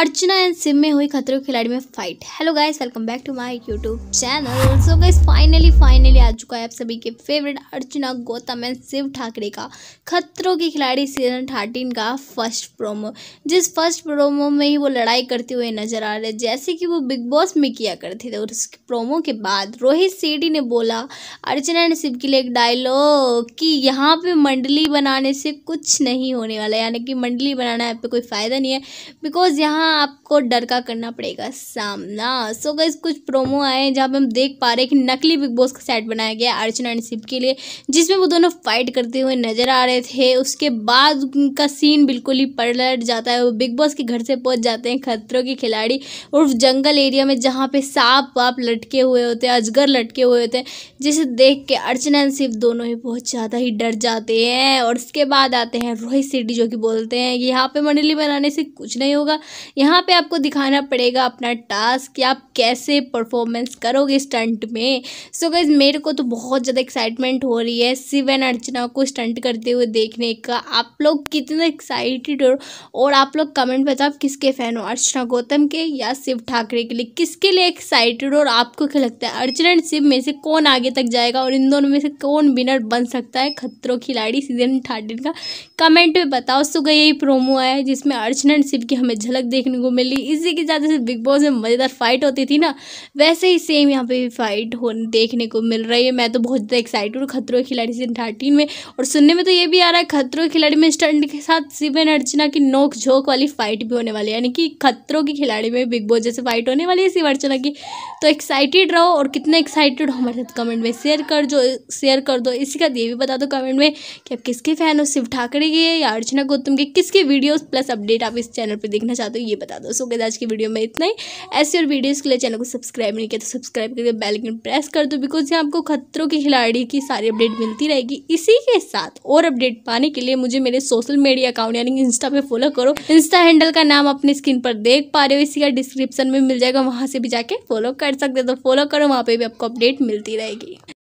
Archana and SIM में हुई खतरों के खिलाड़ी में fight hello guys welcome back to my YouTube channel so guys finally finally आ चुका है आप सभी के फेवरेट अर्चना गौतम एंड शिव ठाकरे का खतरों के खिलाड़ी सीजन थर्टीन का फर्स्ट प्रोमो जिस फर्स्ट प्रोमो में ही वो लड़ाई करते हुए नजर आ रहे जैसे कि वो बिग बॉस में किया करते थे और उस प्रोमो के बाद रोहित सेठी ने बोला अर्चना एंड शिव के लिए एक डायलॉग कि यहाँ पर मंडली बनाने से कुछ नहीं होने वाला यानी कि मंडली बनाना यहाँ पे कोई फ़ायदा नहीं है बिकॉज यहाँ आपको डर का करना पड़ेगा सामना सो गई कुछ प्रोमो आए हैं जहाँ पे हम देख पा रहे हैं कि नकली बिग बॉस का सेट बनाया गया अर्चना एंड शिव के लिए जिसमें वो दोनों फाइट करते हुए नजर आ रहे थे उसके बाद उनका सीन बिल्कुल ही पलट जाता है वो बिग बॉस के घर से पहुँच जाते हैं खतरों के खिलाड़ी और जंगल एरिया में जहाँ पे सांप वाप लटके हुए होते हैं अजगर लटके हुए होते हैं जिसे देख के अर्चना एंड शिव दोनों ही बहुत ज़्यादा ही डर जाते हैं और उसके बाद आते हैं रोहित शेट्टी जो कि बोलते हैं यहाँ पे मंडली बनाने से कुछ नहीं होगा यहाँ पे आपको दिखाना पड़ेगा अपना टास्क कि आप कैसे परफॉर्मेंस करोगे स्टंट में सो so गैस मेरे को तो बहुत ज़्यादा एक्साइटमेंट हो रही है शिव एंड अर्चना को स्टंट करते हुए देखने का आप लोग कितने एक्साइटेड हो और आप लोग कमेंट बताओ आप किसके फ़ैन हो अर्चना गौतम के या शिव ठाकरे के लिए किसके लिए एक्साइटेड और आपको क्या लगता है अर्चना एंड शिव में से कौन आगे तक जाएगा और इन दोनों में से कौन विनर बन सकता है खतरों खिलाड़ी सीजन थर्टीन का कमेंट में बताओ सो गई यही प्रोमो आया है जिसमें अर्चना एंड शिव की हमें झलक देख देखने को मिली इसी के साथ जैसे बिग बॉस में मज़ेदार फाइट होती थी ना वैसे ही सेम यहाँ पे भी फाइट हो देखने को मिल रही है मैं तो बहुत ज़्यादा एक्साइटेड हूँ खतरों खिलाड़ी सीजन थर्टीन में और सुनने में तो ये भी आ रहा है खतरों खिलाड़ी में स्टंट के साथ सिवन अर्चना की नोक झोंक वाली फाइट भी होने वाली है यानी कि खतरों के खिलाड़ी में बिग बॉस जैसे फाइट होने वाली है शिव अर्चना की तो एक्साइटेड रहो और कितना एक्साइटेड हो हमारे साथ कमेंट में शेयर कर जो शेयर कर दो इसी का ये भी बता दो कमेंट में कि आप किसके फ़ैन हो शिव ठाकरे के या अर्चना गौतम के किसके वीडियोस प्लस अपडेट आप इस चैनल पर देखना चाहते हो ये बता दो सो गए आज की वीडियो में इतना ही ऐसे और वीडियोज़ के लिए चैनल को सब्सक्राइब नहीं किया तो सब्सक्राइब करके बेलाइकन प्रेस कर दो बिकॉज यहाँ आपको खतरों के खिलाड़ी की सारी अपडेट मिलती रहेगी इसी के साथ और अपडेट पाने के लिए मुझे मेरे सोशल मीडिया अकाउंट यानी इंस्टा पे फॉलो करो इंस्टा हैंडल का नाम अपनी स्क्रीन पर देख पा रहे हो इसी का डिस्क्रिप्शन में मिल जाएगा वहाँ से भी जाके फॉलो कर सकते हो तो फॉलो करो वहाँ पे भी आपको अपडेट मिलती रहेगी